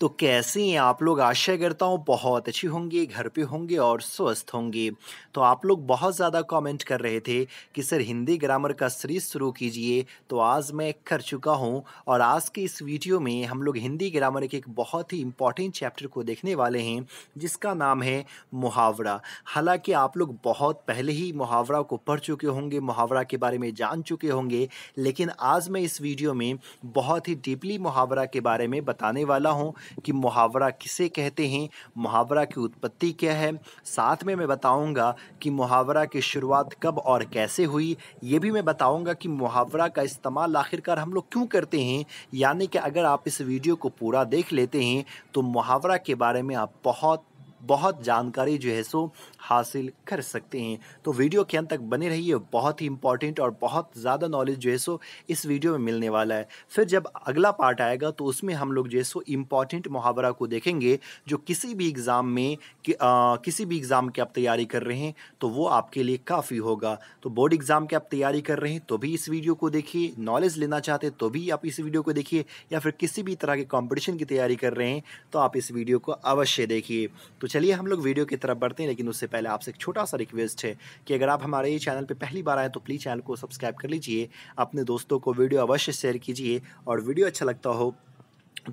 तो कैसे हैं आप लोग आशा करता हूँ बहुत अच्छी होंगे घर पे होंगे और स्वस्थ होंगे तो आप लोग बहुत ज़्यादा कमेंट कर रहे थे कि सर हिंदी ग्रामर का सीरीज शुरू कीजिए तो आज मैं कर चुका हूँ और आज के इस वीडियो में हम लोग हिंदी ग्रामर के एक बहुत ही इम्पॉर्टेंट चैप्टर को देखने वाले हैं जिसका नाम है मुहावरा हालाँकि आप लोग बहुत पहले ही मुहावरा को पढ़ चुके होंगे मुहावरा के बारे में जान चुके होंगे लेकिन आज मैं इस वीडियो में बहुत ही डीपली मुहावरा के बारे में बताने वाला हूँ कि मुहावरा किसे कहते हैं मुहावरा की उत्पत्ति क्या है साथ में मैं बताऊंगा कि मुहावरा की शुरुआत कब और कैसे हुई ये भी मैं बताऊंगा कि मुहावरा का इस्तेमाल आखिरकार हम लोग क्यों करते हैं यानी कि अगर आप इस वीडियो को पूरा देख लेते हैं तो मुहावरा के बारे में आप बहुत बहुत जानकारी जो है सो हासिल कर सकते हैं तो वीडियो के अंत तक बने रहिए बहुत ही इंपॉर्टेंट और बहुत ज़्यादा नॉलेज जो है सो इस वीडियो में मिलने वाला है फिर जब अगला पार्ट आएगा तो उसमें हम लोग जो है सो इम्पॉर्टेंट मुहावरा को देखेंगे जो किसी भी एग्ज़ाम में कि, आ, किसी भी एग्ज़ाम की आप तैयारी कर रहे हैं तो वो आपके लिए काफ़ी होगा तो बोर्ड एग्ज़ाम की आप तैयारी कर रहे हैं तो भी इस वीडियो को देखिए नॉलेज लेना चाहते हैं तो भी आप इस वीडियो को देखिए या फिर किसी भी तरह के कॉम्पिटिशन की तैयारी कर रहे हैं तो आप इस वीडियो को अवश्य देखिए तो चलिए हम लोग वीडियो की तरफ बढ़ते हैं लेकिन उससे पहले आपसे एक छोटा सा रिक्वेस्ट है कि अगर आप हमारे ये चैनल पर पहली बार आए तो प्लीज़ चैनल को सब्सक्राइब कर लीजिए अपने दोस्तों को वीडियो अवश्य शेयर कीजिए और वीडियो अच्छा लगता हो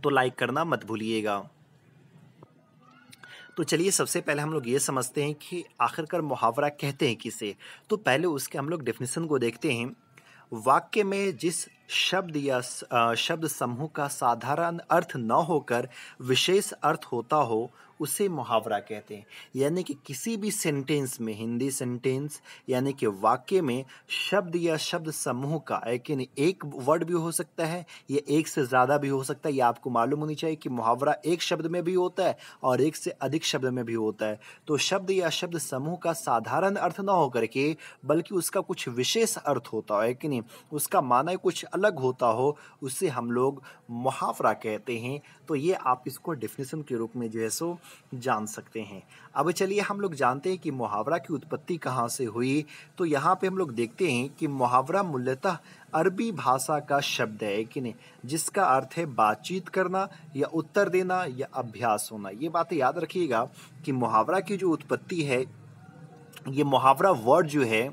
तो लाइक करना मत भूलिएगा तो चलिए सबसे पहले हम लोग ये समझते हैं कि आखिरकार मुहावरा कहते हैं किसे तो पहले उसके हम लोग डेफिनेशन को देखते हैं वाक्य में जिस शब्द या शब्द समूह का साधारण अर्थ न होकर विशेष अर्थ होता हो उसे मुहावरा कहते हैं यानी कि किसी भी सेंटेंस में हिंदी सेंटेंस यानी कि वाक्य में शब्द या शब्द समूह का लेकिन एक वर्ड भी हो सकता है या एक से ज़्यादा भी हो सकता है या आपको मालूम होनी चाहिए कि मुहावरा एक शब्द में भी होता है और एक से अधिक शब्द में भी होता है तो शब्द या शब्द समूह का साधारण अर्थ ना होकर के बल्कि उसका कुछ विशेष अर्थ होता है कि नहीं उसका माना कुछ अलग होता हो उससे हम लोग मुहावरा कहते हैं तो ये आप इसको डिफिनेशन के रूप में जो है सो जान सकते हैं अब चलिए हम लोग जानते हैं कि मुहावरा की उत्पत्ति कहाँ से हुई तो यहाँ पे हम लोग देखते हैं कि मुहावरा मूलतः अरबी भाषा का शब्द है कि नहीं जिसका अर्थ है बातचीत करना या उत्तर देना या अभ्यास होना ये बातें याद रखिएगा कि मुहावरा की जो उत्पत्ति है ये मुहावरा वर्ड जो है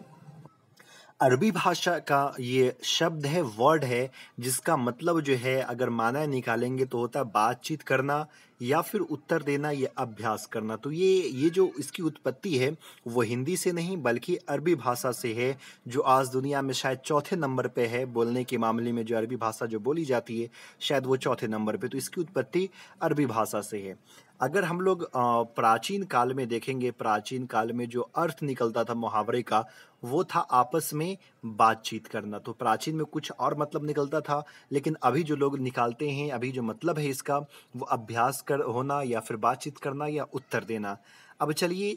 अरबी भाषा का ये शब्द है वर्ड है जिसका मतलब जो है अगर माना निकालेंगे तो होता है बातचीत करना या फिर उत्तर देना या अभ्यास करना तो ये ये जो इसकी उत्पत्ति है वो हिंदी से नहीं बल्कि अरबी भाषा से है जो आज दुनिया में शायद चौथे नंबर पे है बोलने के मामले में जो अरबी भाषा जो बोली जाती है शायद वो चौथे नंबर पे तो इसकी उत्पत्ति अरबी भाषा से है अगर हम लोग प्राचीन काल में देखेंगे प्राचीन काल में जो अर्थ निकलता था मुहावरे का वो था आपस में बातचीत करना तो प्राचीन में कुछ और मतलब निकलता था लेकिन अभी जो लोग निकालते हैं अभी जो मतलब है इसका वो अभ्यास कर होना या फिर बातचीत करना या उत्तर देना अब चलिए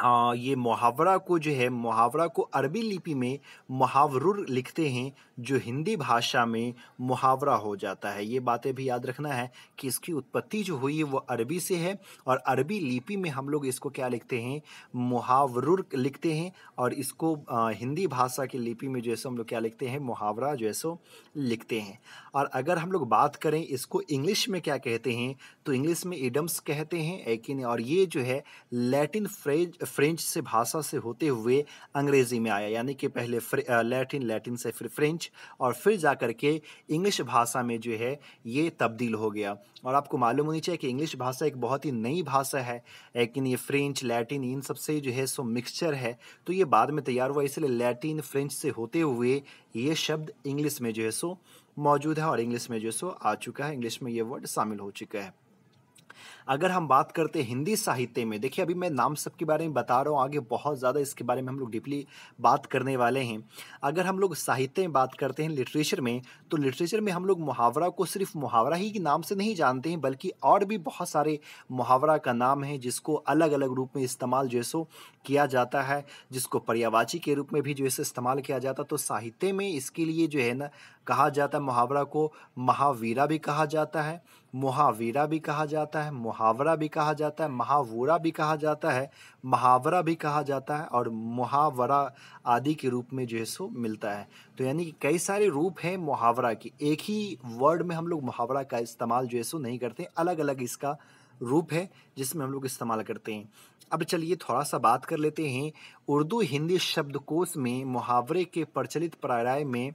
आ, हाँ, ये मुहावरा को जो है मुहावरा को अरबी लिपि में मुहावरुर लिखते हैं जो हिंदी भाषा में मुहावरा हो जाता है ये बातें भी याद रखना है कि इसकी उत्पत्ति जो हुई है वो अरबी से है और अरबी लिपि में हम लोग इसको क्या लिखते हैं मुहावरुर लिखते हैं और इसको आ, हिंदी भाषा की लिपि में जो है सो हम लोग क्या लिखते हैं मुहावरा जो है सो लिखते हैं और अगर हम लोग बात करें इसको इंग्लिश में क्या कहते हैं तो इंग्लिश में इडम्स कहते हैं एक और ये जो है लैटिन फ्रेज फ्रेंच से भाषा से होते हुए अंग्रेज़ी में आया यानी कि पहले लैटिन लैटिन से फिर फ्रेंच और फिर जा कर के इंग्लिश भाषा में जो है ये तब्दील हो गया और आपको मालूम होनी चाहिए कि इंग्लिश भाषा एक बहुत ही नई भाषा है लेकिन ये फ्रेंच लैटिन इन सब से जो है सो मिक्सचर है तो ये बाद में तैयार हुआ इसलिए लैटिन फ्रेंच से होते हुए ये शब्द इंग्लिश में जो है सो मौजूद है और इंग्लिश में जो है सो आ चुका है इंग्लिश में ये वर्ड शामिल हो चुका है अगर हम बात करते हैं हिंदी साहित्य में देखिए अभी मैं नाम सब के बारे में बता रहा हूँ आगे बहुत ज़्यादा इसके बारे में हम लोग डीपली बात करने वाले हैं अगर हम लोग साहित्य में बात करते हैं लिटरेचर में तो लिटरेचर में हम लोग मुहावरा को सिर्फ मुहावरा ही के नाम से नहीं जानते हैं बल्कि और भी बहुत सारे मुहावरा का नाम है जिसको अलग अलग रूप में इस्तेमाल जैसो किया जाता है जिसको पर्यावाची के रूप में भी जो इसे इस्तेमाल किया जाता तो साहित्य में इसके लिए जो है ना कहा जाता है मुहावरा को महावीरा भी कहा जाता है मुहावीरा भी कहा जाता है मुहावरा भी कहा जाता है महावूरा भी कहा जाता है महावरा भी कहा जाता है और मुहावरा आदि के रूप में जो है सो मिलता है तो यानी कि कई सारे रूप हैं मुहावरा के एक ही वर्ड में हम लोग मुहावरा का इस्तेमाल जो है सो नहीं करते अलग अलग इसका रूप है जिसमें हम लोग इस्तेमाल करते हैं अब चलिए थोड़ा सा बात कर लेते हैं उर्दू हिंदी शब्दकोश में मुहावरे के प्रचलित प्राय में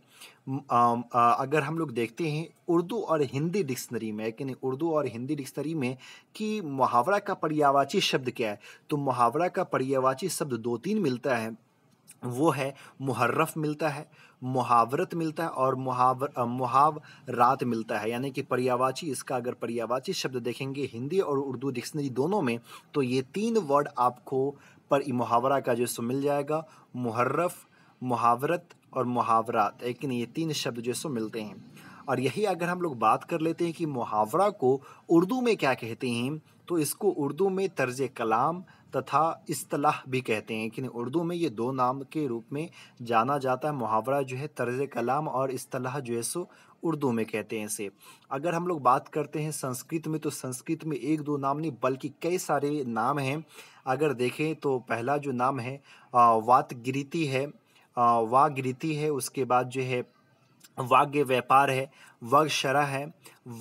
अगर हम लोग देखते हैं उर्दू और हिंदी डिक्शनरी में कि नहीं उर्दू और हिंदी डिक्शनरी में कि मुहावरा का पर्यावाची शब्द क्या है तो मुहावरा का पर्यावाची शब्द दो तीन मिलता है वो है मुहर्रफ मिलता है मुहावरत मिलता है और मुहावर मुहावरात मिलता है यानी कि पर्यावाची इसका अगर पर्यावाची शब्द देखेंगे हिंदी और उर्दू डिक्शनरी दोनों में तो ये तीन वर्ड आपको पर मुहावरा का जो सो मिल जाएगा मुहर्रफ मुहावरत और मुहावरात लेकिन ये तीन शब्द जो सो मिलते हैं और यही अगर हम लोग बात कर लेते हैं कि मुहावरा को उर्दू में क्या कहते हैं तो इसको उर्दू में तर्ज कलाम तथा असलाह भी कहते हैं कि उर्दू में ये दो नाम के रूप में जाना जाता है मुहावरा जो है तर्ज कलाम और असलाह जो है सो उर्दू में कहते हैं इसे अगर हम लोग बात करते हैं संस्कृत में तो संस्कृत में एक दो नाम नहीं बल्कि कई सारे नाम हैं अगर देखें तो पहला जो नाम है वातगिरीति है वागरीति है उसके बाद जो है वाग्य व्यापार है वग शरा है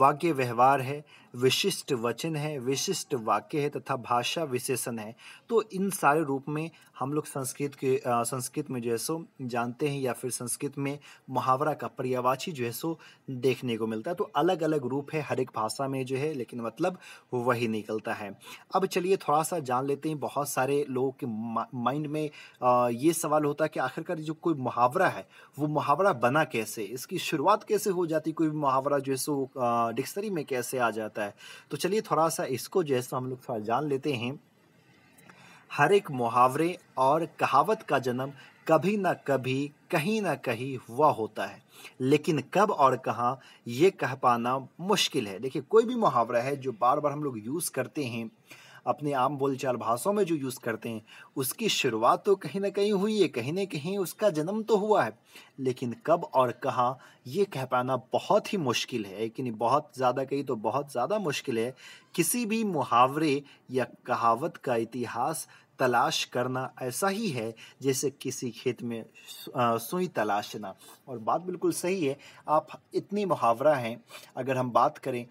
वाग्य व्यवहार है विशिष्ट वचन है विशिष्ट वाक्य है तथा भाषा विशेषण है तो इन सारे रूप में हम लोग संस्कृत के आ, संस्कृत में जो है सो जानते हैं या फिर संस्कृत में मुहावरा का पर्यावाची जो है सो देखने को मिलता है तो अलग अलग रूप है हर एक भाषा में जो है लेकिन मतलब वही निकलता है अब चलिए थोड़ा सा जान लेते हैं बहुत सारे लोगों के माइंड में आ, ये सवाल होता है कि आखिरकार जो कोई मुहावरा है वो मुहावरा बना कैसे इसकी शुरुआत कैसे हो जाती कोई मुहावरा जो है सो डिक्शनरी में कैसे आ जाता जाता है तो चलिए थोड़ा सा इसको जो है सो हम लोग थोड़ा जान लेते हैं हर एक मुहावरे और कहावत का जन्म कभी ना कभी कहीं ना कहीं हुआ होता है लेकिन कब और कहाँ ये कह पाना मुश्किल है देखिए कोई भी मुहावरा है जो बार बार हम लोग यूज़ करते हैं अपने आम बोलचाल भाषाओं में जो यूज़ करते हैं उसकी शुरुआत तो कहीं ना कहीं हुई है कहीं ना कहीं उसका जन्म तो हुआ है लेकिन कब और कहाँ ये कह पाना बहुत ही मुश्किल है लेकिन बहुत ज़्यादा कही तो बहुत ज़्यादा मुश्किल है किसी भी मुहावरे या कहावत का इतिहास तलाश करना ऐसा ही है जैसे किसी खेत में सुई तलाशना और बात बिल्कुल सही है आप इतनी मुहावरा हैं अगर हम बात करें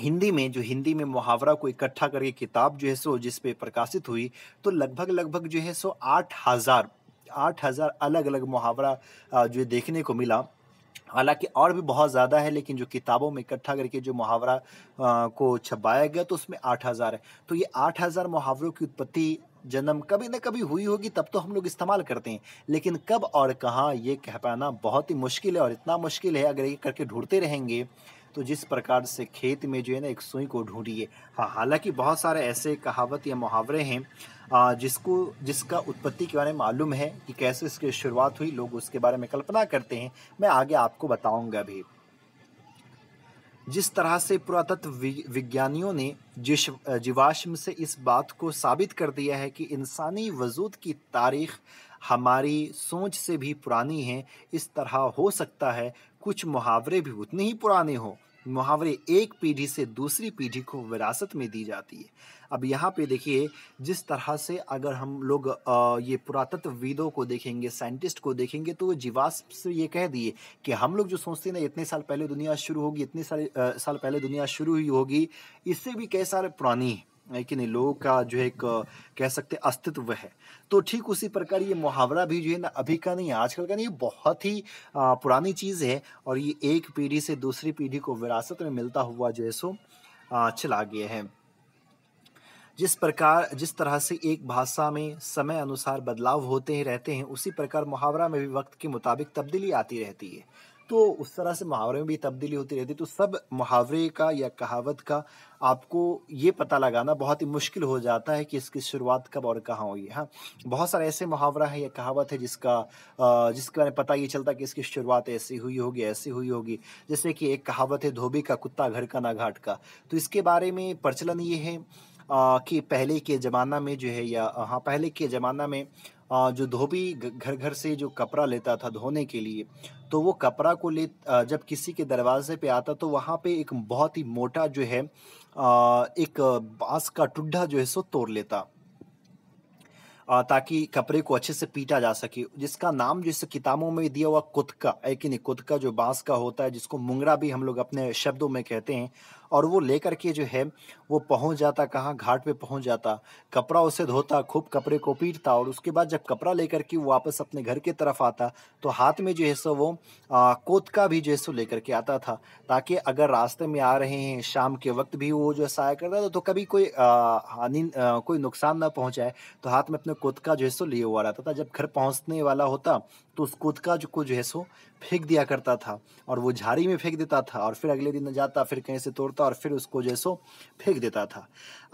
हिंदी में जो हिंदी में मुहावरा को इकट्ठा करके किताब जो है सो जिस पे प्रकाशित हुई तो लगभग लगभग जो है सो आठ हज़ार आठ हज़ार अलग अलग मुहावरा जो देखने को मिला हालांकि और भी बहुत ज़्यादा है लेकिन जो किताबों में इकट्ठा करके जो मुहावरा को छपाया गया तो उसमें आठ हज़ार है तो ये आठ हज़ार मुहावरों की उत्पत्ति जन्म कभी ना कभी हुई होगी तब तो हम लोग इस्तेमाल करते हैं लेकिन कब और कहाँ ये कह पाना बहुत ही मुश्किल है और इतना मुश्किल है अगर ये करके ढूंढते रहेंगे तो जिस प्रकार से खेत में जो है ना एक सुई को ढूंढिए हाँ हालांकि बहुत सारे ऐसे कहावत या मुहावरे हैं जिसको जिसका उत्पत्ति के बारे में मालूम है कि कैसे इसकी शुरुआत हुई लोग उसके बारे में कल्पना करते हैं मैं आगे आपको बताऊंगा भी जिस तरह से पुरातत्व विज्ञानियों ने जिस जीवाश्म से इस बात को साबित कर दिया है कि इंसानी वजूद की तारीख हमारी सोच से भी पुरानी है इस तरह हो सकता है कुछ मुहावरे भी उतने ही पुराने हों मुहावरे एक पीढ़ी से दूसरी पीढ़ी को विरासत में दी जाती है अब यहाँ पे देखिए जिस तरह से अगर हम लोग ये पुरातत्वविदों को देखेंगे साइंटिस्ट को देखेंगे तो वो जीवाश्म से ये कह दिए कि हम लोग जो सोचते हैं ना इतने साल पहले दुनिया शुरू होगी इतने साल साल पहले दुनिया शुरू हुई होगी इससे भी कई सारे पुरानी है है कि नहीं लोगों का जो है एक कह सकते अस्तित्व है तो ठीक उसी प्रकार ये मुहावरा भी जो है ना अभी का नहीं है आजकल का नहीं ये बहुत ही पुरानी चीज़ है और ये एक पीढ़ी से दूसरी पीढ़ी को विरासत में मिलता हुआ जो है सो चला गया है जिस प्रकार जिस तरह से एक भाषा में समय अनुसार बदलाव होते ही रहते हैं उसी प्रकार मुहावरा में भी वक्त के मुताबिक तब्दीली आती रहती है तो उस तरह से मुहावरे में भी तब्दीली होती रहती तो सब मुहावरे का या कहावत का आपको ये पता लगाना बहुत ही मुश्किल हो जाता है कि इसकी शुरुआत कब और कहाँ हुई हाँ बहुत सारे ऐसे मुहावरा है या कहावत है जिसका जिसके बारे में पता ये चलता कि इसकी शुरुआत ऐसी हुई होगी ऐसी हुई होगी जैसे कि एक कहावत है धोबी का कुत्ता घर का ना घाट का तो इसके बारे में प्रचलन ये है कि पहले के ज़माना में जो है या हाँ पहले के ज़माना में जो धोबी घर घर से जो कपड़ा लेता था धोने के लिए तो वो कपड़ा को ले जब किसी के दरवाजे पे आता तो वहाँ पे एक बहुत ही मोटा जो है एक बांस का टुड्ढा जो है सो तोड़ लेता ताकि कपड़े को अच्छे से पीटा जा सके जिसका नाम जिस किताबों में दिया हुआ कुतका है कि नहीं कुतका जो बांस का होता है जिसको मुंगरा भी हम लोग अपने शब्दों में कहते हैं और वो लेकर के जो है वो पहुंच जाता कहाँ घाट पे पहुंच जाता कपड़ा उसे धोता खूब कपड़े को पीटता और उसके बाद जब कपड़ा लेकर के वापस अपने घर के तरफ आता तो हाथ में जो है सो वो कोत का भी जो है सो लेकर के आता था ताकि अगर रास्ते में आ रहे हैं शाम के वक्त भी वो जो सहाय करता था तो कभी कोई हानि कोई नुकसान ना पहुँचाए तो हाथ में अपने कोत का जो है सो लिए हुआ रहता था जब घर पहुँचने वाला होता तो उस कोत का जो को जो है सो फेंक दिया करता था और वो झाड़ी में फेंक देता था और फिर अगले दिन जाता फिर कहीं से तोड़ता और फिर उसको जैसो फेंक देता था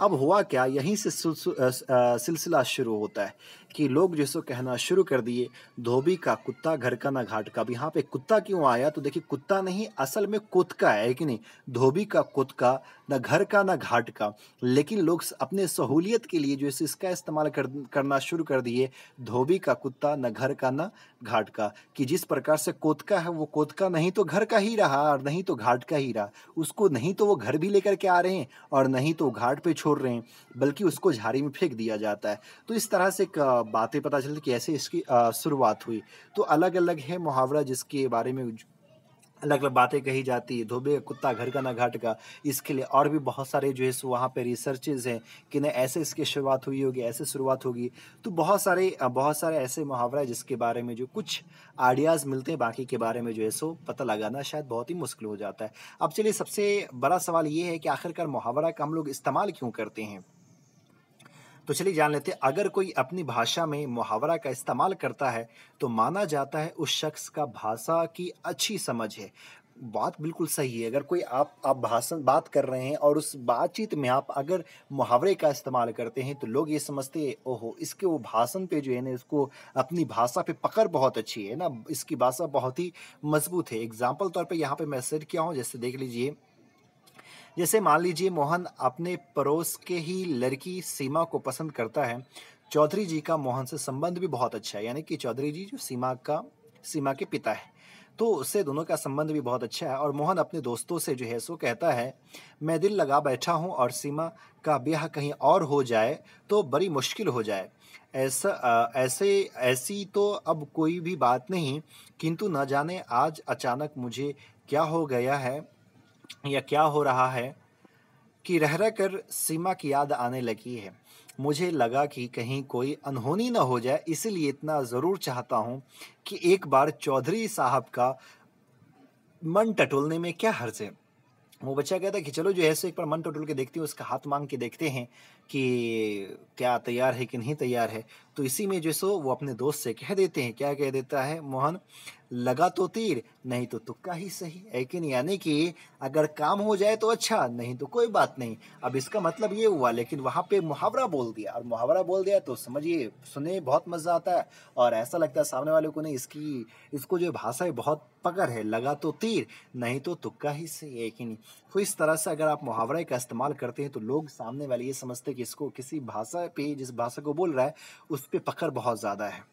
अब हुआ क्या यहीं से सिलसिला शुरू होता है कि लोग जिसको कहना शुरू कर दिए धोबी का कुत्ता घर का ना घाट का अब यहाँ पे कुत्ता क्यों आया तो देखिए कुत्ता नहीं असल में कुत्का है कि नहीं धोबी का कुत्का ना घर का ना घाट का लेकिन लोग अपने सहूलियत के लिए जो है इसका इस्तेमाल कर, करना शुरू कर दिए धोबी का कुत्ता न घर का ना घाट का कि जिस प्रकार से कोतका है वो कोतका नहीं तो घर का ही रहा और नहीं तो घाट का ही रहा उसको नहीं तो वो घर भी लेकर के आ रहे हैं और नहीं तो घाट पे छोड़ रहे हैं बल्कि उसको झाड़ी में फेंक दिया जाता है तो इस तरह से एक बातें पता चलती कैसे इसकी शुरुआत हुई तो अलग अलग है मुहावरा जिसके बारे में अलग अलग बातें कही जाती है धोबे कुत्ता घर का ना घाट का इसके लिए और भी बहुत सारे जो है सो वहाँ पर रिसर्चेज हैं कि ना ऐसे इसकी शुरुआत हुई होगी ऐसे शुरुआत होगी तो बहुत सारे बहुत सारे ऐसे मुहावरा जिसके बारे में जो कुछ आइडियाज़ मिलते हैं बाकी के बारे में जो है सो पता लगाना शायद बहुत ही मुश्किल हो जाता है अब चलिए सबसे बड़ा सवाल ये है कि आखिरकार मुहावरा का हम लोग इस्तेमाल क्यों करते हैं तो चलिए जान लेते अगर कोई अपनी भाषा में मुहावरा का इस्तेमाल करता है तो माना जाता है उस शख्स का भाषा की अच्छी समझ है बात बिल्कुल सही है अगर कोई आप आप भाषण बात कर रहे हैं और उस बातचीत में आप अगर मुहावरे का इस्तेमाल करते हैं तो लोग ये समझते हैं ओहो इसके वो भाषण पे जो है ना इसको अपनी भाषा पे पकड़ बहुत अच्छी है ना इसकी भाषा बहुत ही मजबूत है एग्जाम्पल तौर पे यहाँ पे मैं सर किया हूँ जैसे देख लीजिए जैसे मान लीजिए मोहन अपने पड़ोस के ही लड़की सीमा को पसंद करता है चौधरी जी का मोहन से संबंध भी बहुत अच्छा है यानी कि चौधरी जी जो सीमा का सीमा के पिता है तो उससे दोनों का संबंध भी बहुत अच्छा है और मोहन अपने दोस्तों से जो है सो कहता है मैं दिल लगा बैठा हूँ और सीमा का ब्याह कहीं और हो जाए तो बड़ी मुश्किल हो जाए ऐसा ऐसे ऐसी तो अब कोई भी बात नहीं किंतु न जाने आज अचानक मुझे क्या हो गया है या क्या हो रहा है कि रह रह कर सीमा की याद आने लगी है मुझे लगा कि कहीं कोई अनहोनी ना हो जाए इसलिए इतना ज़रूर चाहता हूँ कि एक बार चौधरी साहब का मन टटोलने में क्या हर्ज है वो बच्चा कहता है कि चलो जो है सो एक बार मन टटोल के देखती हूँ उसका हाथ मांग के देखते हैं कि क्या तैयार है कि नहीं तैयार है तो इसी में जो सो वो अपने दोस्त से कह देते हैं क्या कह देता है मोहन लगा तो तीर नहीं तो तुक्का ही सही लेकिन यानी कि अगर काम हो जाए तो अच्छा नहीं तो कोई बात नहीं अब इसका मतलब ये हुआ लेकिन वहाँ पे मुहावरा बोल दिया और मुहावरा बोल दिया तो समझिए सुने बहुत मज़ा आता है और ऐसा लगता है सामने वाले को नहीं इसकी इसको जो भाषा है बहुत पकड़ है लगा तो तीर नहीं तो तुक्का ही सही लेकिन तो इस तरह से अगर आप मुहावरे का इस्तेमाल करते हैं तो लोग सामने वाले ये समझते हैं कि इसको किसी भाषा पे जिस भाषा को बोल रहा है उस उस पर पकड़ बहुत ज़्यादा है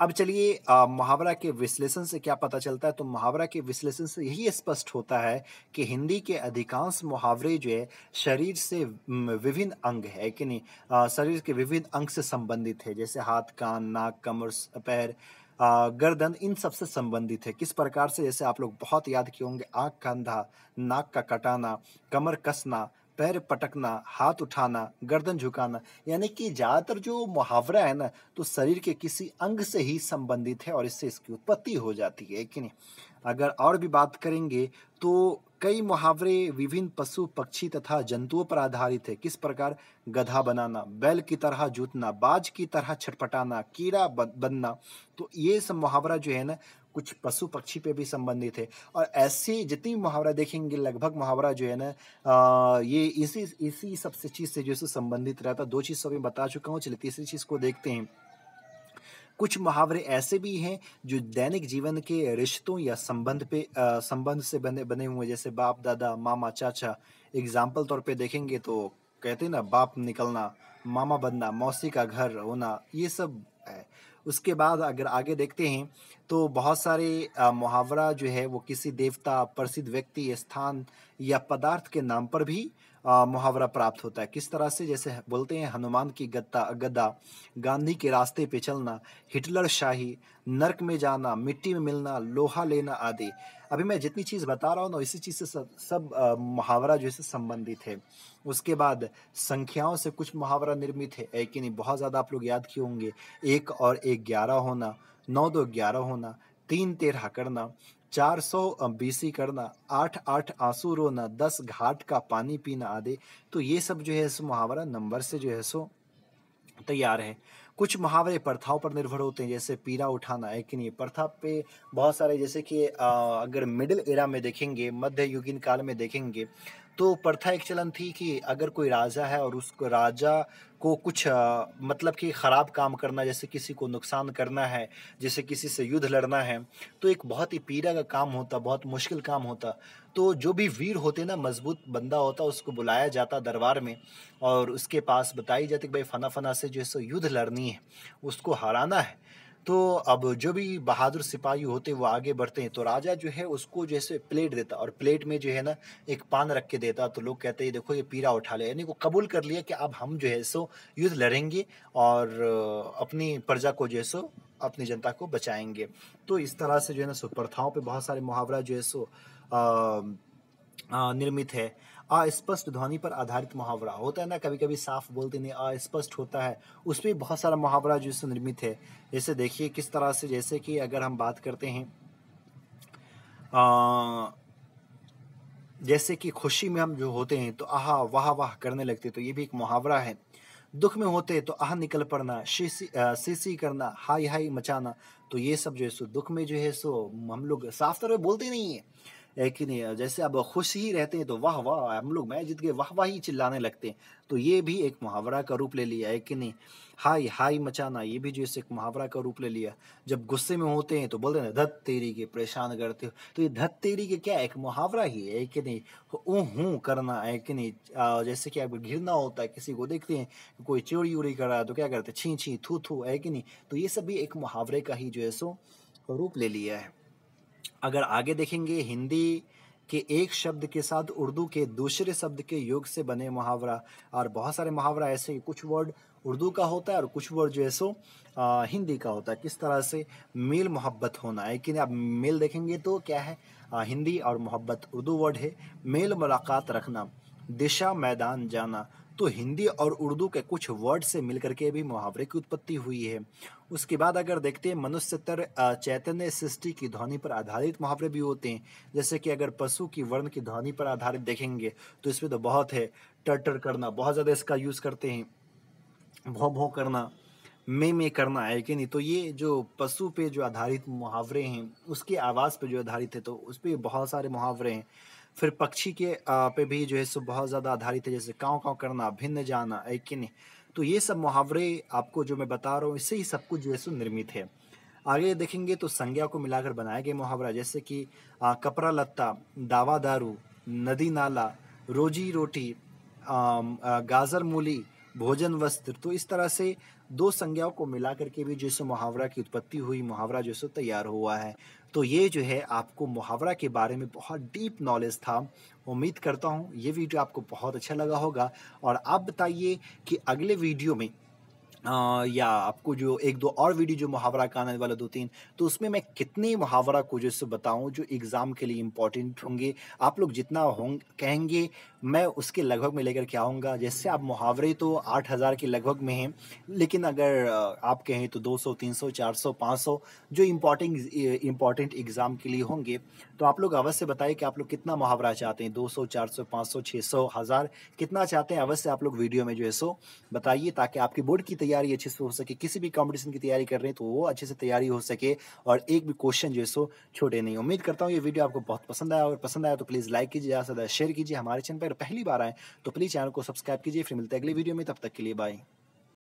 अब चलिए मुहावरा के विश्लेषण से क्या पता चलता है तो मुहावरा के विश्लेषण से यही स्पष्ट होता है कि हिंदी के अधिकांश मुहावरे जो है शरीर से विभिन्न अंग है कि नहीं आ, शरीर के विभिन्न अंग से संबंधित है जैसे हाथ कान नाक कमर पैर गर्दन इन सब से संबंधित है किस प्रकार से जैसे आप लोग बहुत याद किए होंगे आँख का अंधा नाक का कटाना कमर कसना पैर पटकना हाथ उठाना गर्दन झुकाना यानी कि ज़्यादातर जो मुहावरा है ना तो शरीर के किसी अंग से ही संबंधित है और इससे इसकी उत्पत्ति हो जाती है कि नहीं अगर और भी बात करेंगे तो कई मुहावरे विभिन्न पशु पक्षी तथा जंतुओं पर आधारित है किस प्रकार गधा बनाना बैल की तरह जूतना बाज की तरह छटपटाना कीड़ा बनना तो ये सब मुहावरा जो है ना कुछ पशु पक्षी पे भी संबंधित है और ऐसी जितनी मुहावरा देखेंगे लगभग मुहावरा जो है ना ये इसी इसी सबसे चीज़ से जो है संबंधित रहता है दो चीज़ सभी तो बता चुका हूँ चलिए तीसरी चीज़ को देखते हैं कुछ मुहावरे ऐसे भी हैं जो दैनिक जीवन के रिश्तों या संबंध पे संबंध से बने बने हुए जैसे बाप दादा मामा चाचा एग्जाम्पल तौर पे देखेंगे तो कहते हैं ना बाप निकलना मामा बनना मौसी का घर होना ये सब है उसके बाद अगर आगे देखते हैं तो बहुत सारे मुहावरा जो है वो किसी देवता प्रसिद्ध व्यक्ति स्थान या पदार्थ के नाम पर भी मुहावरा प्राप्त होता है किस तरह से जैसे बोलते हैं हनुमान की गद्दा गद्दा गांधी के रास्ते पे चलना हिटलर शाही नरक में जाना मिट्टी में मिलना लोहा लेना आदि अभी मैं जितनी चीज़ बता रहा हूँ ना इसी चीज़ से सब सब आ, मुहावरा जो है संबंधित है उसके बाद संख्याओं से कुछ मुहावरा निर्मित है एक ही नहीं बहुत ज़्यादा आप लोग याद किए होंगे एक और एक ग्यारह होना नौ दो ग्यारह होना तीन तेरह करना चार सौ बीसी करना आठ आठ आंसू रोना दस घाट का पानी पीना आदि तो ये सब जो है सो मुहावरा नंबर से जो है सो तैयार है कुछ मुहावरे प्रथाओं पर निर्भर होते हैं जैसे पीरा उठाना है कि नहीं प्रथा पे बहुत सारे जैसे कि अगर मिडिल एरा में देखेंगे मध्य युगीन काल में देखेंगे तो प्रथा एक चलन थी कि अगर कोई राजा है और उसको राजा को कुछ आ, मतलब कि ख़राब काम करना जैसे किसी को नुकसान करना है जैसे किसी से युद्ध लड़ना है तो एक बहुत ही पीड़ा का काम होता बहुत मुश्किल काम होता तो जो भी वीर होते ना मजबूत बंदा होता उसको बुलाया जाता दरबार में और उसके पास बताई जाती कि भाई फना फना से जो है सो युद्ध लड़नी है उसको हराना है तो अब जो भी बहादुर सिपाही होते वो आगे बढ़ते हैं तो राजा जो है उसको जैसे प्लेट देता और प्लेट में जो है ना एक पान रख के देता तो लोग कहते हैं देखो ये पीरा उठा लिया यानी को कबूल कर लिया कि अब हम जो है सो युद्ध लड़ेंगे और अपनी प्रजा को जो है सो अपनी जनता को बचाएंगे तो इस तरह से जो है ना सो प्रथाओं पर बहुत सारे मुहावरा जो है सो निर्मित है अस्पष्ट ध्वनि पर आधारित मुहावरा होता है ना कभी कभी साफ बोलते नहीं अस्पष्ट होता है उस पर बहुत सारा मुहावरा जो निर्मित है जैसे देखिए किस तरह से जैसे कि अगर हम बात करते हैं आ, जैसे कि खुशी में हम जो होते हैं तो आह वाह वाह करने लगते तो ये भी एक मुहावरा है दुख में होते तो आह निकल पड़ना शीसी सीसी करना हाई हाई मचाना तो ये सब जो है सो दुख में जो है सो हम लोग साफ तौर पर बोलते नहीं है है कि नहीं जैसे अब खुश ही रहते हैं तो वाह वाह हम लोग मैच जीत गए वाह वाह ही चिल्लाने लगते हैं तो ये भी एक मुहावरा का रूप ले लिया है कि नहीं हाय हाय मचाना ये भी जो इस एक मुहावरा का रूप ले लिया जब गुस्से में होते हैं तो बोलते ना धत तेरी के परेशान करते हो तो ये धत तेरी के क्या एक मुहावरा ही है कि नहीं ऊ हूँ करना है कि नहीं जैसे कि आप घिरना होता है किसी को देखते हैं कोई चोरी उड़ी कर रहा है तो क्या करते हैं छी छी थू थू है कि नहीं तो ये सब भी एक मुहावरे का ही जो है सो रूप ले लिया है अगर आगे देखेंगे हिंदी के एक शब्द के साथ उर्दू के दूसरे शब्द के योग से बने मुहावरा और बहुत सारे मुहावरा ऐसे कुछ वर्ड उर्दू का होता है और कुछ वर्ड जो है सो हिंदी का होता है किस तरह से मेल मोहब्बत होना है कि आप मेल देखेंगे तो क्या है आ, हिंदी और मोहब्बत उर्दू वर्ड है मेल मुलाकात रखना दिशा मैदान जाना तो हिंदी और उर्दू के कुछ वर्ड से मिलकर के भी मुहावरे की उत्पत्ति हुई है उसके बाद अगर देखते हैं मनुष्य तर चैतन्य सृष्टि की ध्वनि पर आधारित मुहावरे भी होते हैं जैसे कि अगर पशु की वर्ण की ध्वनि पर आधारित देखेंगे तो इसमें तो बहुत है टर करना बहुत ज़्यादा इसका यूज़ करते हैं भों भों करना मे मे करना है कि नहीं तो ये जो पशु पे जो आधारित मुहावरे हैं उसके आवाज़ पे जो आधारित है तो उस पर बहुत सारे मुहावरे हैं फिर पक्षी के पे भी जो है सो बहुत ज़्यादा आधारित है जैसे काँव काँव करना भिन्न जाना है कि नहीं तो ये सब मुहावरे आपको जो मैं बता रहा हूँ इससे ही सब कुछ जो है सो निर्मित है आगे देखेंगे तो संज्ञा को मिलाकर बनाया गया मुहावरा जैसे कि कपड़ा लत्ता दावा दारू नदी नाला रोजी रोटी गाजर मूली भोजन वस्त्र तो इस तरह से दो संज्ञाओं को मिला करके भी जो सो मुहावरा की उत्पत्ति हुई मुहावरा जो सो तैयार हुआ है तो ये जो है आपको मुहावरा के बारे में बहुत डीप नॉलेज था उम्मीद करता हूँ ये वीडियो आपको बहुत अच्छा लगा होगा और आप बताइए कि अगले वीडियो में आ, या आपको जो एक दो और वीडियो जो मुहावरा का आने वाला दो तीन तो उसमें मैं कितने मुहावरा को जैसे बताऊं जो एग्ज़ाम के लिए इम्पोर्टेंट होंगे आप लोग जितना हों कहेंगे मैं उसके लगभग में लेकर के आऊँगा जैसे आप मुहावरे तो आठ हज़ार के लगभग में हैं लेकिन अगर आप कहें तो दो सौ तीन सौ चार सौ पाँच सौ जो इम्पोर्टेंट इम्पॉर्टेंट एग्ज़ाम के लिए होंगे तो आप लोग अवश्य बताइए कि आप लोग कितना मुहावरा चाहते हैं दो सौ चार सौ पाँच सौ छः सौ हज़ार कितना चाहते हैं अवश्य आप लोग वीडियो में जो है सो बताइए ताकि आपकी बोर्ड की तैयारी अच्छे से हो सके किसी भी कॉम्पिटिशन की तैयारी कर रहे हैं तो वो अच्छे से तैयारी हो सके और एक भी क्वेश्चन जो है सो छोटे नहीं उम्मीद करता हूँ ये वीडियो आपको बहुत पसंद आया और पसंद आया तो प्लीज़ लाइक कीजिए ज़्यादा से ज़्यादा शेयर कीजिए हमारे चैनल पर अगर पहली बार आए तो प्लीज़ चैनल को सब्सक्राइब कीजिए फिर मिलते हैं अगले वीडियो में तब तक के लिए बाय